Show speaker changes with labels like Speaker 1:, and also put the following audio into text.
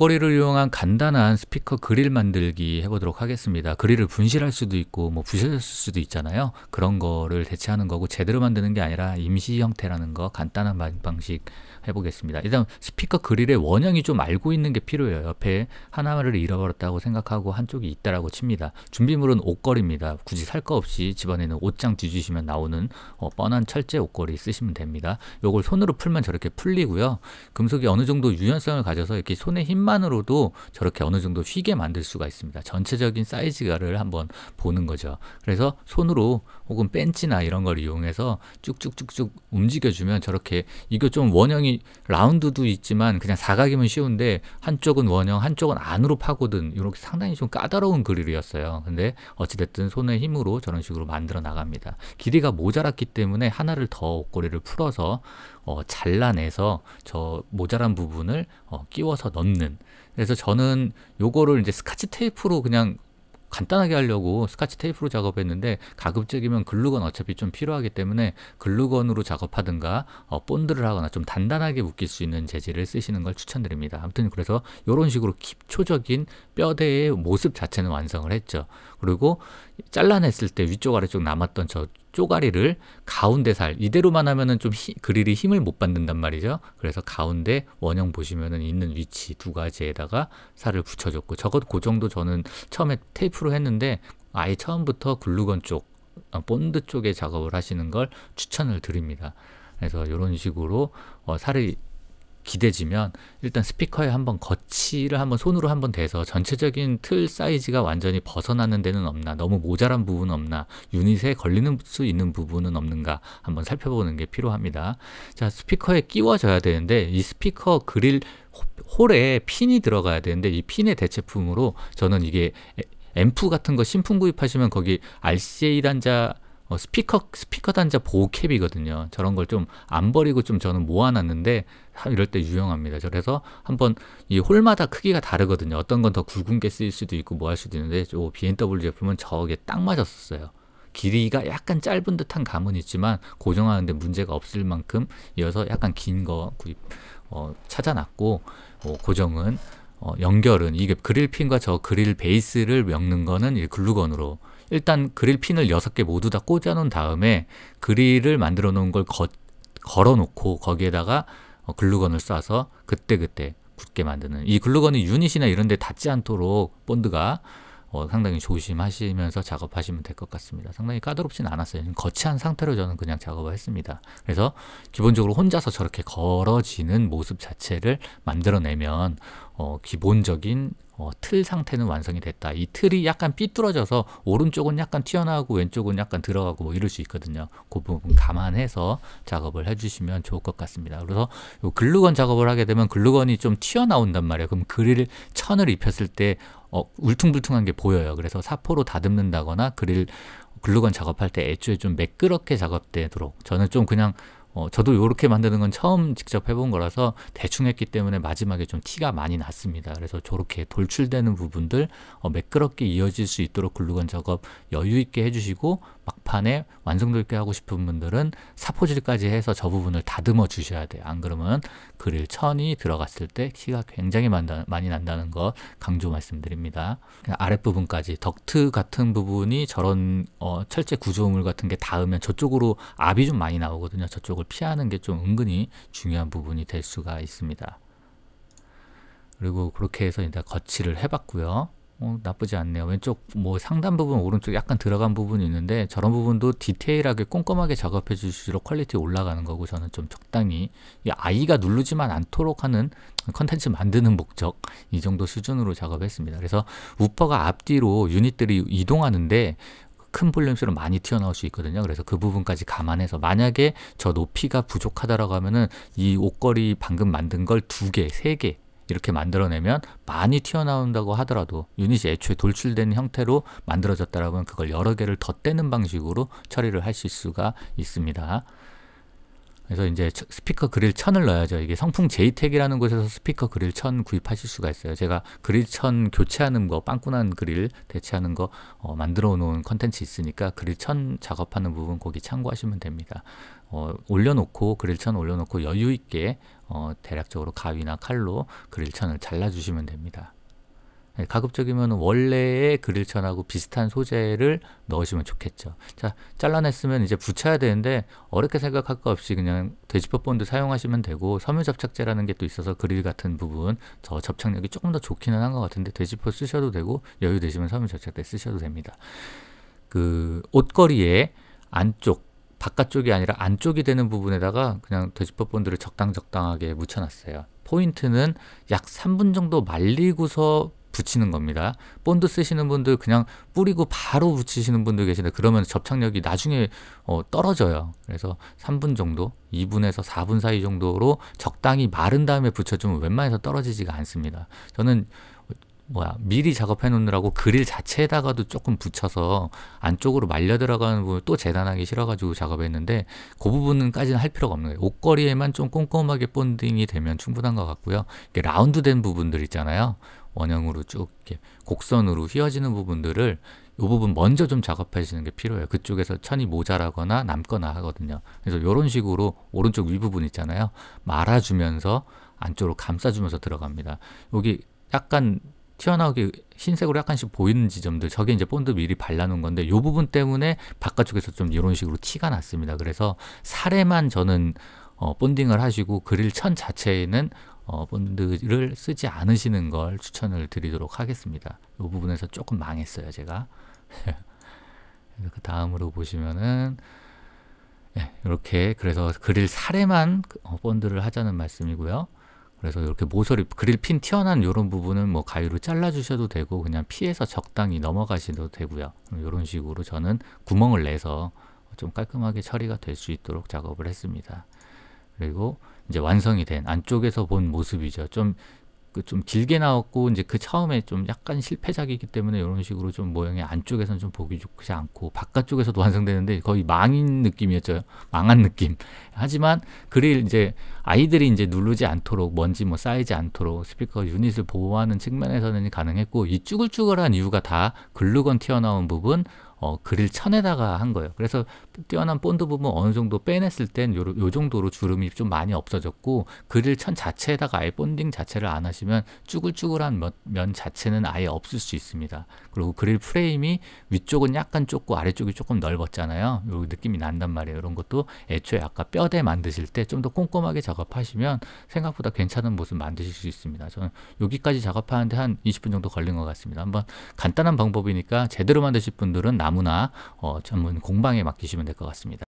Speaker 1: 목걸이를 이용한 간단한 스피커 그릴 만들기 해보도록 하겠습니다. 그릴을 분실할 수도 있고 뭐 부셔졌을 수도 있잖아요. 그런 거를 대체하는 거고 제대로 만드는 게 아니라 임시 형태라는 거 간단한 방식 해보겠습니다. 일단 스피커 그릴의 원형이 좀 알고 있는 게 필요해요. 옆에 하나를 잃어버렸다고 생각하고 한쪽이 있다라고 칩니다. 준비물은 옷걸이입니다. 굳이 살 거 없이 집안에 는 옷장 뒤지시면 나오는 어, 뻔한 철제 옷걸이 쓰시면 됩니다. 이걸 손으로 풀면 저렇게 풀리고요. 금속이 어느 정도 유연성을 가져서 이렇게 손에 힘만 것만으로도 저렇게 어느 정도 쉬게 만들 수가 있습니다. 전체적인 사이즈를 한번 보는 거죠. 그래서 손으로 혹은 벤치나 이런 걸 이용해서 쭉쭉쭉쭉 움직여주면 저렇게 이거 좀 원형이 라운드도 있지만 그냥 사각이면 쉬운데 한쪽은 원형 한쪽은 안으로 파고든 이렇게 상당히 좀 까다로운 그릴이었어요. 근데 어찌됐든 손의 힘으로 저런 식으로 만들어 나갑니다. 길이가 모자랐기 때문에 하나를 더 옷걸이를 풀어서 어, 잘라내서 저 모자란 부분을 어, 끼워서 넣는 그래서 저는 요거를 이제 스카치 테이프로 그냥 간단하게 하려고 스카치 테이프로 작업했는데 가급적이면 글루건 어차피 좀 필요하기 때문에 글루건으로 작업하든가 어, 본드를 하거나 좀 단단하게 묶일 수 있는 재질을 쓰시는 걸 추천드립니다. 아무튼 그래서 이런 식으로 기초적인 뼈대의 모습 자체는 완성을 했죠. 그리고 잘라냈을 때 위쪽 아래쪽 남았던 저 쪼가리를 가운데 살 이대로만 하면은 좀 히, 그릴이 힘을 못 받는단 말이죠 그래서 가운데 원형 보시면은 있는 위치 두 가지에다가 살을 붙여줬고 저것 그 정도 저는 처음에 테이프로 했는데 아예 처음부터 글루건 쪽 어, 본드 쪽에 작업을 하시는 걸 추천을 드립니다 그래서 이런 식으로 어, 살을 기대지면 일단 스피커에 한번 거치를 한번 손으로 한번 대서 전체적인 틀 사이즈가 완전히 벗어나는 데는 없나 너무 모자란 부분 없나 유닛에 걸리는 수 있는 부분은 없는가 한번 살펴보는 게 필요합니다 자 스피커에 끼워져야 되는데 이 스피커 그릴 홀에 핀이 들어가야 되는데 이 핀의 대체품으로 저는 이게 앰프 같은 거 신품 구입하시면 거기 RCA 단자 어, 스피커 스피커 단자 보호캡이거든요. 저런 걸 좀 안 버리고 좀 저는 모아놨는데 이럴 때 유용합니다. 그래서 한번 이 홀마다 크기가 다르거든요. 어떤 건 더 굵은 게 쓰일 수도 있고 뭐 할 수도 있는데 저 BMW 제품은 저게 딱 맞았었어요. 길이가 약간 짧은 듯한 감은 있지만 고정하는데 문제가 없을 만큼 이어서 약간 긴 거 구입 어, 찾아놨고 어, 고정은 어, 연결은 이게 그릴핀과 저 그릴 베이스를 엮는 거는 글루건으로 일단 그릴 핀을 6개 모두 다 꽂아 놓은 다음에 그릴을 만들어 놓은 걸 거, 걸어 놓고 거기에다가 어, 글루건을 쏴서 그때그때 굳게 만드는 이 글루건은 유닛이나 이런 데 닿지 않도록 본드가 어, 상당히 조심하시면서 작업하시면 될 것 같습니다. 상당히 까다롭진 않았어요. 거치한 상태로 저는 그냥 작업을 했습니다. 그래서 기본적으로 혼자서 저렇게 걸어지는 모습 자체를 만들어내면 어, 기본적인 어, 틀 상태는 완성이 됐다. 이 틀이 약간 삐뚤어져서 오른쪽은 약간 튀어나오고 왼쪽은 약간 들어가고 뭐 이럴 수 있거든요. 그 부분 감안해서 작업을 해주시면 좋을 것 같습니다. 그래서 글루건 작업을 하게 되면 글루건이 좀 튀어나온단 말이에요. 그럼 그릴 천을 입혔을 때 어, 울퉁불퉁한 게 보여요. 그래서 사포로 다듬는다거나 그릴 글루건 작업할 때 애초에 좀 매끄럽게 작업되도록 저는 좀 그냥 어, 저도 이렇게 만드는 건 처음 직접 해본 거라서 대충 했기 때문에 마지막에 좀 티가 많이 났습니다. 그래서 저렇게 돌출되는 부분들 어, 매끄럽게 이어질 수 있도록 글루건 작업 여유 있게 해주시고 막판에 완성도 있게 하고 싶은 분들은 사포질까지 해서 저 부분을 다듬어 주셔야 돼요. 안 그러면 그릴 천이 들어갔을 때 키가 굉장히 많이 난다는 거 강조 말씀드립니다. 아랫부분까지 덕트 같은 부분이 저런 어, 철제 구조물 같은 게 닿으면 저쪽으로 압이 좀 많이 나오거든요. 저쪽을 피하는 게 좀 은근히 중요한 부분이 될 수가 있습니다. 그리고 그렇게 해서 이제 거치를 해봤고요. 어, 나쁘지 않네요. 왼쪽 뭐 상단 부분 오른쪽 약간 들어간 부분이 있는데 저런 부분도 디테일하게 꼼꼼하게 작업해 주실수록 퀄리티 올라가는 거고 저는 좀 적당히 이 아이가 누르지만 않도록 하는 컨텐츠 만드는 목적 이 정도 수준으로 작업했습니다. 그래서 우퍼가 앞뒤로 유닛들이 이동하는데 큰 볼륨수로 많이 튀어나올 수 있거든요. 그래서 그 부분까지 감안해서 만약에 저 높이가 부족하다라고 하면은 이 옷걸이 방금 만든 걸 두 개, 세 개, 이렇게 만들어내면 많이 튀어나온다고 하더라도 유닛이 애초에 돌출된 형태로 만들어졌다라면 그걸 여러 개를 덧대는 방식으로 처리를 하실 수가 있습니다. 그래서 이제 스피커 그릴 천을 넣어야죠. 이게 성풍 제이텍이라는 곳에서 스피커 그릴 천 구입하실 수가 있어요. 제가 그릴 천 교체하는 거, 빵꾸난 그릴 대체하는 거 어, 만들어 놓은 컨텐츠 있으니까 그릴 천 작업하는 부분 거기 참고하시면 됩니다. 어, 올려놓고 그릴천 올려놓고 여유 있게 어, 대략적으로 가위나 칼로 그릴천을 잘라주시면 됩니다. 예, 가급적이면 원래의 그릴천하고 비슷한 소재를 넣으시면 좋겠죠. 자, 잘라냈으면 이제 붙여야 되는데 어렵게 생각할 것 없이 그냥 돼지퍼 본드 사용하시면 되고 섬유 접착제라는 게 또 있어서 그릴 같은 부분 저 접착력이 조금 더 좋기는 한 것 같은데 돼지퍼 쓰셔도 되고 여유 되시면 섬유 접착제 쓰셔도 됩니다. 그 옷걸이의 안쪽 바깥쪽이 아니라 안쪽이 되는 부분에다가 그냥 돼지법 본드를 적당적당하게 묻혀놨어요. 포인트는 약 3분 정도 말리고서 붙이는 겁니다. 본드 쓰시는 분들 그냥 뿌리고 바로 붙이시는 분들 계시는데 그러면 접착력이 나중에 어, 떨어져요. 그래서 3분 정도, 2분에서 4분 사이 정도로 적당히 마른 다음에 붙여주면 웬만해서 떨어지지가 않습니다. 저는 뭐야 미리 작업해 놓느라고 그릴 자체에다가도 조금 붙여서 안쪽으로 말려 들어가는 부분을 또 재단하기 싫어가지고 작업했는데 그 부분은까지는 할 필요가 없는 거예요 옷걸이에만 좀 꼼꼼하게 본딩이 되면 충분한 것 같고요 이게 라운드 된 부분들 있잖아요 원형으로 쭉 이렇게 곡선으로 휘어지는 부분들을 이 부분 먼저 좀 작업하시는 게 필요해요 그쪽에서 천이 모자라거나 남거나 하거든요 그래서 이런 식으로 오른쪽 위부분 있잖아요 말아주면서 안쪽으로 감싸주면서 들어갑니다 여기 약간 튀어나오기 흰색으로 약간씩 보이는 지점들 저게 이제 본드 미리 발라놓은 건데 요 부분 때문에 바깥쪽에서 좀 이런 식으로 티가 났습니다. 그래서 사례만 저는 어, 본딩을 하시고 그릴 천 자체에는 어, 본드를 쓰지 않으시는 걸 추천을 드리도록 하겠습니다. 요 부분에서 조금 망했어요 제가. 그 다음으로 보시면은 네, 예, 이렇게 그래서 그릴 사례만 어, 본드를 하자는 말씀이고요. 그래서 이렇게 모서리 그릴핀 튀어난 이런 부분은 뭐 가위로 잘라 주셔도 되고 그냥 피해서 적당히 넘어가셔도 되고요. 이런 식으로 저는 구멍을 내서 좀 깔끔하게 처리가 될 수 있도록 작업을 했습니다. 그리고 이제 완성이 된 안쪽에서 본 모습이죠. 좀 그좀 길게 나왔고 이제 그 처음에 좀 약간 실패작이기 때문에 이런 식으로 좀모양이 안쪽에서는 좀 보기 좋지 않고 바깥쪽에서도 완성되는데 거의 망인 느낌이었죠 망한 느낌 하지만 그릴 이제 아이들이 이제 누르지 않도록 먼지 뭐 쌓이지 않도록 스피커 유닛을 보호하는 측면에서는 가능했고 이 쭈글쭈글한 이유가 다 글루건 튀어나온 부분 어, 그릴 천에다가 한 거예요 그래서 뛰어난 본드 부분 어느 정도 빼냈을 땐 요, 정도로 주름이 좀 많이 없어졌고 그릴 천 자체에다가 아예 본딩 자체를 안 하시면 쭈글쭈글한 면, 면 자체는 아예 없을 수 있습니다. 그리고 그릴 프레임이 위쪽은 약간 좁고 아래쪽이 조금 넓었잖아요. 요 느낌이 난단 말이에요. 이런 것도 애초에 아까 뼈대 만드실 때 좀 더 꼼꼼하게 작업하시면 생각보다 괜찮은 모습 만드실 수 있습니다. 저는 여기까지 작업하는데 한 20분 정도 걸린 것 같습니다. 한번 간단한 방법이니까 제대로 만드실 분들은 나무나 어, 전문 공방에 맡기시면 됩니다. 될것 같습니다.